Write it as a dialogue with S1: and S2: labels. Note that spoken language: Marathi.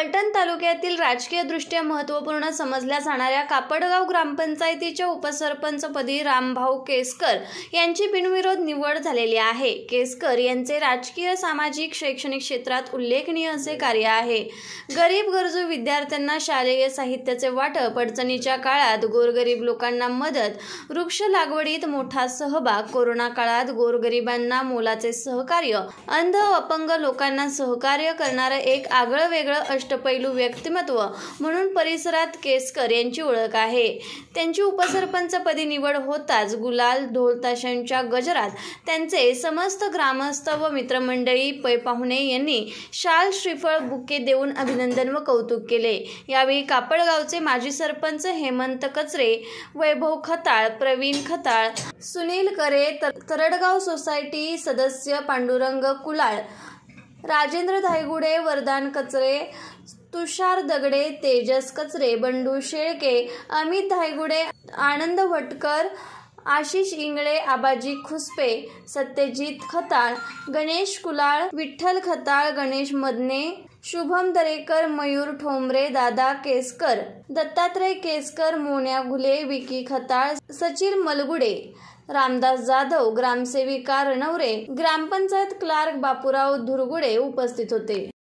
S1: फलटण तालुक्यातील राजकीयदृष्ट्या महत्त्वपूर्ण समजल्या जाणाऱ्या कापडगाव ग्रामपंचायतीच्या उपसरपंचपदी रामभाऊ केसकर यांची बिनविरोध निवड झालेली आहे केसकर यांचे राजकीय सामाजिक शैक्षणिक क्षेत्रात उल्लेखनीय असे कार्य आहे गरीब गरजू विद्यार्थ्यांना शालेय साहित्याचे वाटप अडचणीच्या काळात गोरगरीब लोकांना मदत वृक्ष लागवडीत मोठा सहभाग कोरोना काळात गोरगरिबांना मोलाचे सहकार्य अंध अपंग लोकांना सहकार्य करणारं एक आगळं वेगळं अष्टपैलू व्यक्तिमत्व म्हणून परिसरात केसकर यांची ओळख आहे त्यांची उपसरपंचपदी निवड होताच गुलाल ढोलताशांच्या गजरात त्यांचे समस्त ग्रामस्थ व मित्रमंडळी पै पाहुणे यांनी शाल श्रीफळ बुके देऊन अभिनंदन व कौतुक केले यावेळी कापडगावचे माजी सरपंच हेमंत कचरे वैभव खताळ प्रवीण खताळ सुनील करे तरडगाव सोसायटी सदस्य पांडुरंग कुलाळ राजेंद्र धायगुडे वरदान कचरे तुषार दगडे तेजस कचरे बंडू शेळके अमित धायगुडे आनंद भटकर आशिष इंगळे आबाजी खुसपे सत्यजित खताळ गणेश कुलाळ विठ्ठल खताळ गणेश मदने शुभम दरेकर मयूर ठोंबरे दादा केसकर दत्तात्रय केसकर मोन्या घुले विकी खताळ सचिन मलगुडे रामदास जाधव ग्रामसेविका रणवरे ग्रामपंचायत क्लार्क बापूराव धुरगुडे उपस्थित होते